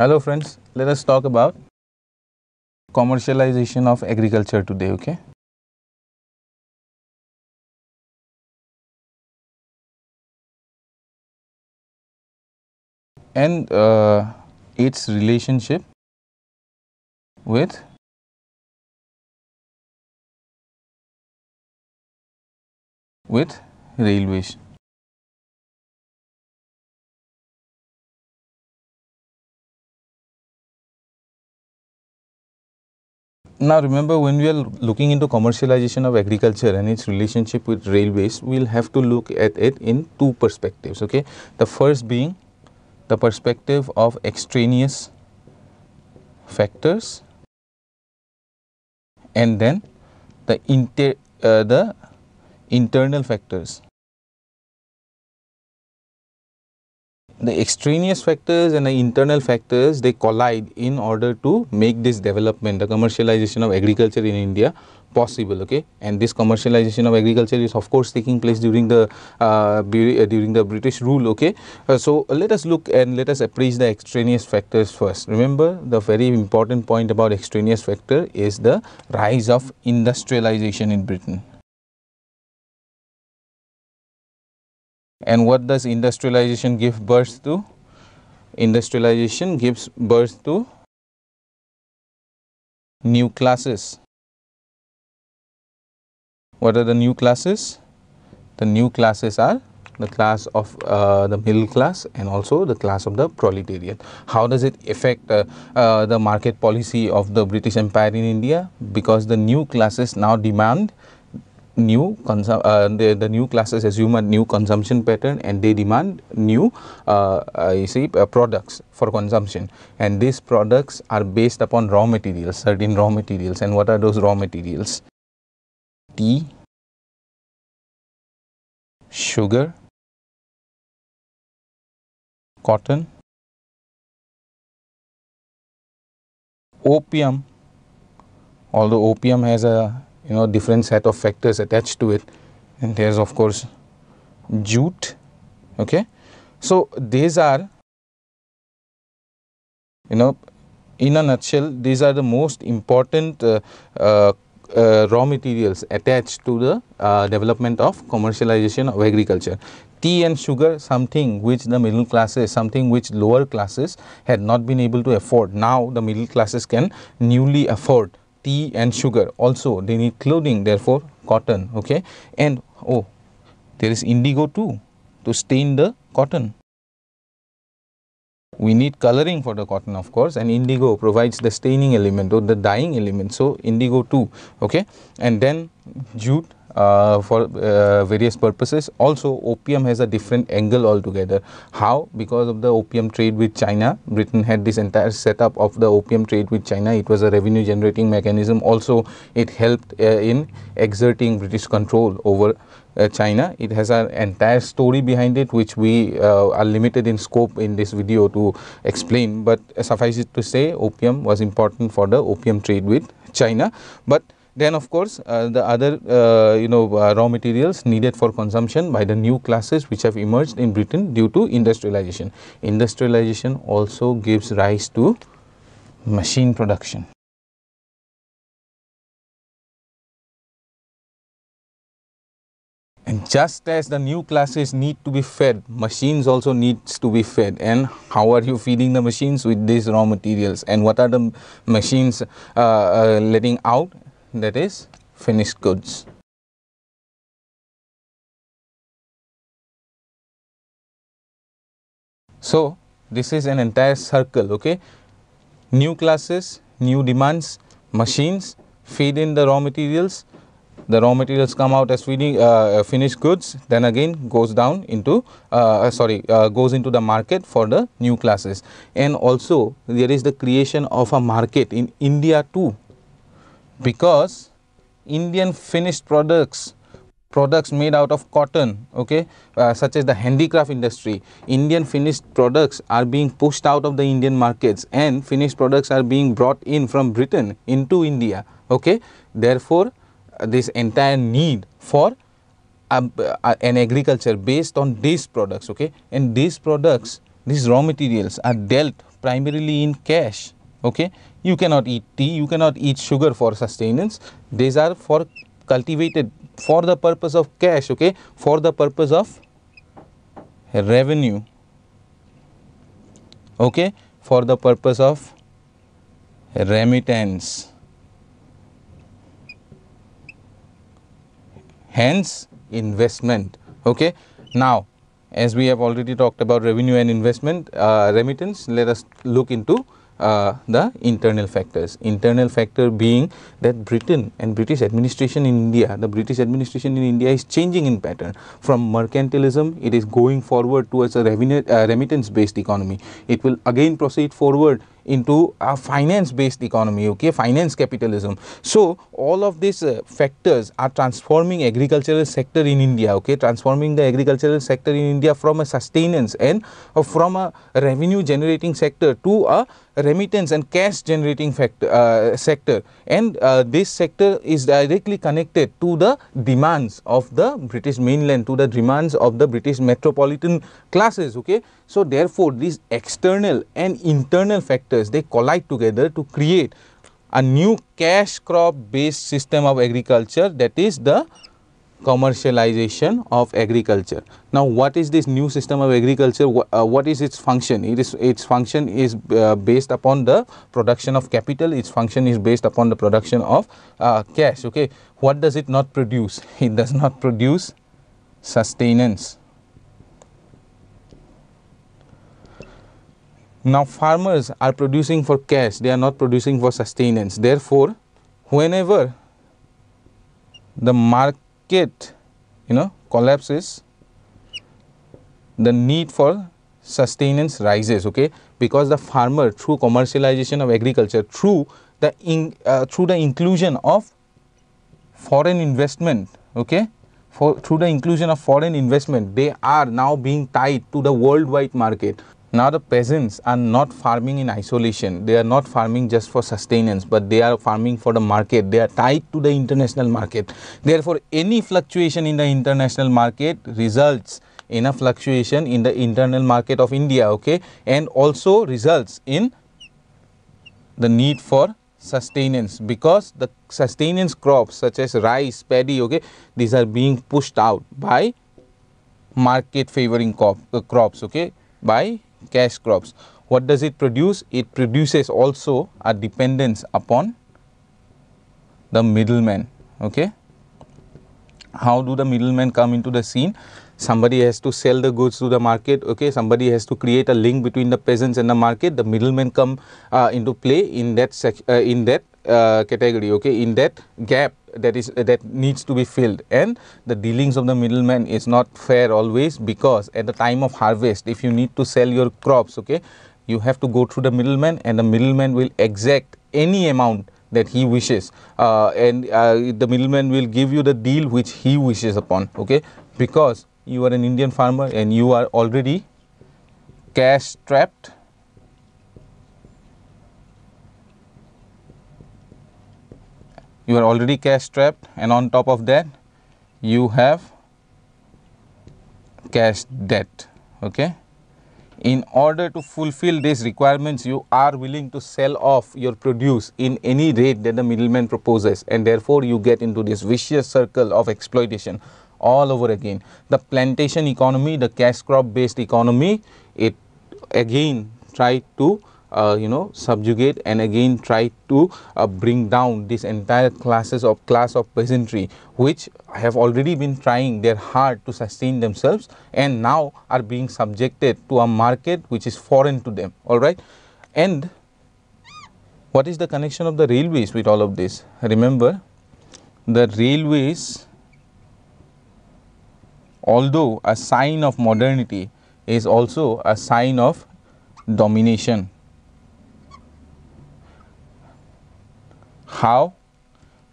Hello friends, let us talk about commercialization of agriculture today, okay? And uh, its relationship with with railways Now remember when we are looking into commercialization of agriculture and its relationship with railways, we will have to look at it in two perspectives, okay. The first being the perspective of extraneous factors and then the inter uh, the internal factors the extraneous factors and the internal factors they collide in order to make this development the commercialization of agriculture in India possible okay and this commercialization of agriculture is of course taking place during the uh, uh during the British rule okay uh, so let us look and let us appraise the extraneous factors first remember the very important point about extraneous factor is the rise of industrialization in Britain and what does industrialization give birth to? Industrialization gives birth to new classes. What are the new classes? The new classes are the class of uh, the middle class and also the class of the proletariat. How does it affect uh, uh, the market policy of the British Empire in India? Because the new classes now demand new uh, the, the, new classes assume a new consumption pattern and they demand new uh, uh, see, products for consumption and these products are based upon raw materials certain raw materials and what are those raw materials tea sugar cotton opium although opium has a you know different set of factors attached to it and there's of course jute okay so these are you know in a nutshell these are the most important uh, uh, uh, raw materials attached to the uh, development of commercialization of agriculture tea and sugar something which the middle classes something which lower classes had not been able to afford now the middle classes can newly afford tea and sugar also they need clothing therefore cotton okay and oh there is indigo too to stain the cotton we need coloring for the cotton of course and indigo provides the staining element or the dyeing element so indigo too okay and then jute uh, for uh, various purposes. Also, opium has a different angle altogether. How? Because of the opium trade with China, Britain had this entire setup of the opium trade with China. It was a revenue generating mechanism. Also, it helped uh, in exerting British control over uh, China. It has an entire story behind it which we uh, are limited in scope in this video to explain but suffice it to say opium was important for the opium trade with China but then of course, uh, the other uh, you know uh, raw materials needed for consumption by the new classes which have emerged in Britain due to industrialization. Industrialization also gives rise to machine production. And just as the new classes need to be fed, machines also needs to be fed. And how are you feeding the machines with these raw materials? And what are the machines uh, uh, letting out? that is finished goods. So, this is an entire circle okay new classes new demands machines feed in the raw materials the raw materials come out as feeding, uh, uh, finished goods then again goes down into uh, uh, sorry uh, goes into the market for the new classes and also there is the creation of a market in india too because Indian finished products products made out of cotton okay uh, such as the handicraft industry Indian finished products are being pushed out of the Indian markets and finished products are being brought in from Britain into India okay therefore uh, this entire need for uh, uh, an agriculture based on these products okay and these products these raw materials are dealt primarily in cash okay you cannot eat tea, you cannot eat sugar for sustenance. These are for cultivated for the purpose of cash, okay, for the purpose of revenue, okay, for the purpose of remittance. Hence, investment, okay. Now, as we have already talked about revenue and investment uh, remittance, let us look into uh, the internal factors. Internal factor being that Britain and British administration in India, the British administration in India is changing in pattern. From mercantilism, it is going forward towards a uh, remittance based economy. It will again proceed forward into a finance based economy okay finance capitalism so all of these uh, factors are transforming agricultural sector in india okay transforming the agricultural sector in india from a sustenance and uh, from a revenue generating sector to a remittance and cash generating factor, uh, sector and uh, this sector is directly connected to the demands of the British mainland to the demands of the British metropolitan classes okay so therefore these external and internal factors factors they collide together to create a new cash crop based system of agriculture that is the commercialization of agriculture. Now, what is this new system of agriculture? uh, what is its function? It is its function is uh, based upon the production of capital. Its function is based upon the production of uh, cash. Okay, what does it not produce? It does not produce sustenance. Now farmers are producing for cash, they are not producing for sustenance. Therefore, whenever the market, you know, collapses, the need for sustenance rises, okay? Because the farmer through commercialization of agriculture, through the, in, uh, through the inclusion of foreign investment, okay? For, through the inclusion of foreign investment, they are now being tied to the worldwide market. Now the peasants are not farming in isolation, they are not farming just for sustenance, but they are farming for the market, they are tied to the international market. Therefore, any fluctuation in the international market results in a fluctuation in the internal market of India, okay, and also results in the need for sustenance because the sustenance crops such as rice, paddy, okay, these are being pushed out by market favoring uh, crops, okay, by cash crops. What does it produce? It produces also a dependence upon the middleman. Okay. How do the middlemen come into the scene? Somebody has to sell the goods to the market. Okay, somebody has to create a link between the peasants and the market. The middlemen come uh, into play in that uh, in that uh, category. Okay, in that gap that is that needs to be filled and the dealings of the middleman is not fair always because at the time of harvest if you need to sell your crops okay you have to go through the middleman and the middleman will exact any amount that he wishes uh, and uh, the middleman will give you the deal which he wishes upon okay because you are an indian farmer and you are already cash trapped. you are already cash strapped and on top of that you have cash debt okay in order to fulfill these requirements you are willing to sell off your produce in any rate that the middleman proposes and therefore you get into this vicious circle of exploitation all over again the plantation economy the cash crop based economy it again try to uh, you know subjugate and again try to uh, bring down this entire classes of class of peasantry which have already been trying their hard to sustain themselves and now are being subjected to a market which is foreign to them all right and what is the connection of the railways with all of this remember the railways although a sign of modernity is also a sign of domination How?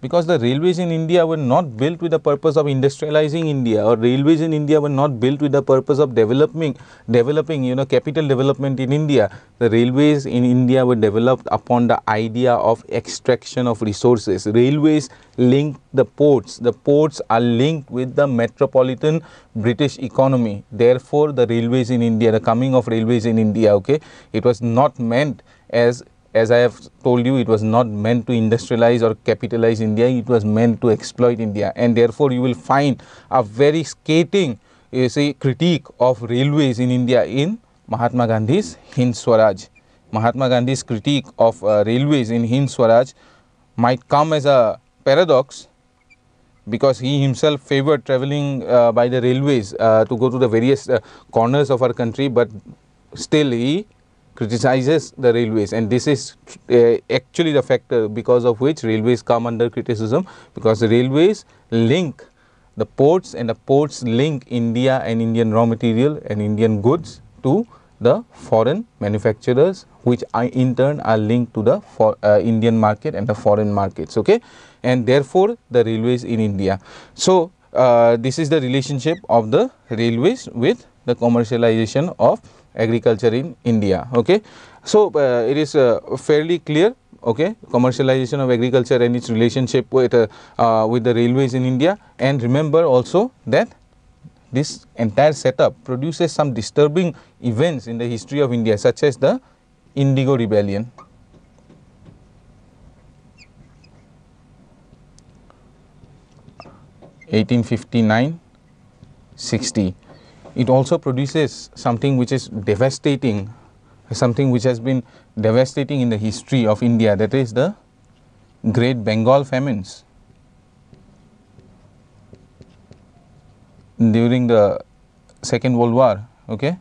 Because the railways in India were not built with the purpose of industrializing India or railways in India were not built with the purpose of developing, developing you know capital development in India. The railways in India were developed upon the idea of extraction of resources. Railways link the ports. The ports are linked with the metropolitan British economy. Therefore, the railways in India, the coming of railways in India, okay, it was not meant as as I have told you, it was not meant to industrialize or capitalize India, it was meant to exploit India and therefore you will find a very skating you see, critique of railways in India in Mahatma Gandhi's Hind Swaraj. Mahatma Gandhi's critique of uh, railways in Hind Swaraj might come as a paradox because he himself favored traveling uh, by the railways uh, to go to the various uh, corners of our country but still he criticizes the railways and this is uh, actually the factor because of which railways come under criticism because the railways link the ports and the ports link India and Indian raw material and Indian goods to the foreign manufacturers which in turn are linked to the for, uh, Indian market and the foreign markets okay and therefore the railways in India. So, uh, this is the relationship of the railways with the commercialization of agriculture in India. Okay. So, uh, it is uh, fairly clear okay commercialization of agriculture and its relationship with, uh, uh, with the railways in India and remember also that this entire setup produces some disturbing events in the history of India such as the Indigo Rebellion. Eighteen fifty nine sixty it also produces something which is devastating, something which has been devastating in the history of India that is the Great Bengal famines. During the Second World War, okay,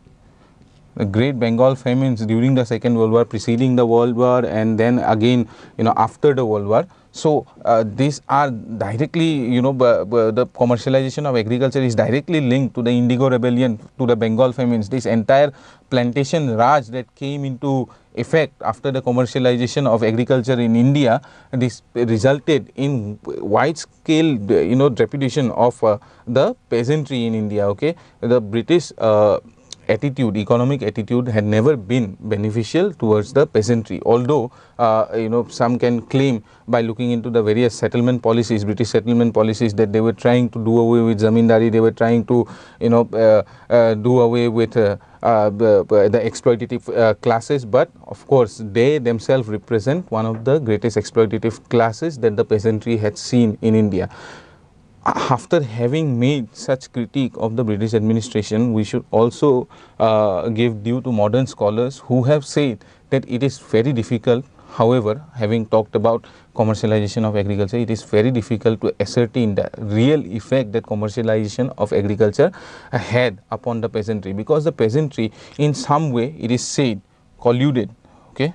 the Great Bengal famines during the Second World War, preceding the World War and then again you know after the World War, so uh, these are directly, you know, the commercialization of agriculture is directly linked to the Indigo Rebellion, to the Bengal famines. This entire plantation Raj that came into effect after the commercialization of agriculture in India, this resulted in wide-scale, you know, repudiation of uh, the peasantry in India. Okay, the British. Uh, attitude, economic attitude had never been beneficial towards the peasantry. Although, uh, you know, some can claim by looking into the various settlement policies, British settlement policies that they were trying to do away with zamindari, they were trying to, you know, uh, uh, do away with uh, the, uh, uh, the exploitative uh, classes, but of course they themselves represent one of the greatest exploitative classes that the peasantry had seen in India after having made such critique of the British administration, we should also uh, give due to modern scholars who have said that it is very difficult. However, having talked about commercialization of agriculture, it is very difficult to ascertain the real effect that commercialization of agriculture had upon the peasantry because the peasantry in some way it is said colluded okay,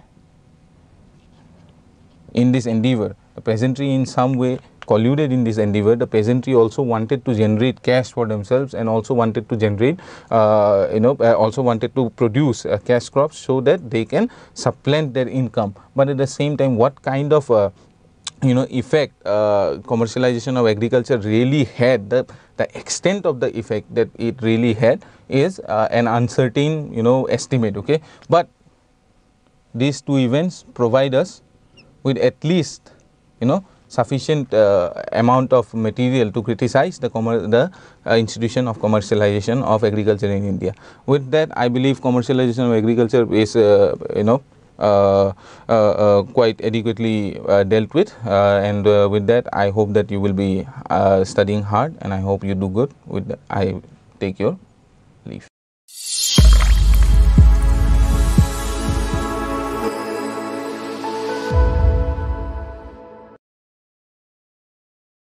in this endeavor. The peasantry in some way colluded in this endeavor, the peasantry also wanted to generate cash for themselves and also wanted to generate, uh, you know, uh, also wanted to produce uh, cash crops so that they can supplant their income. But at the same time, what kind of uh, you know effect uh, commercialization of agriculture really had the the extent of the effect that it really had is uh, an uncertain you know estimate okay but these two events provide us with at least you know sufficient uh, amount of material to criticize the, the uh, institution of commercialization of agriculture in India. With that I believe commercialization of agriculture is uh, you know uh, uh, uh, quite adequately dealt with and with that I hope that you will be studying hard and I hope you do good with that. I take your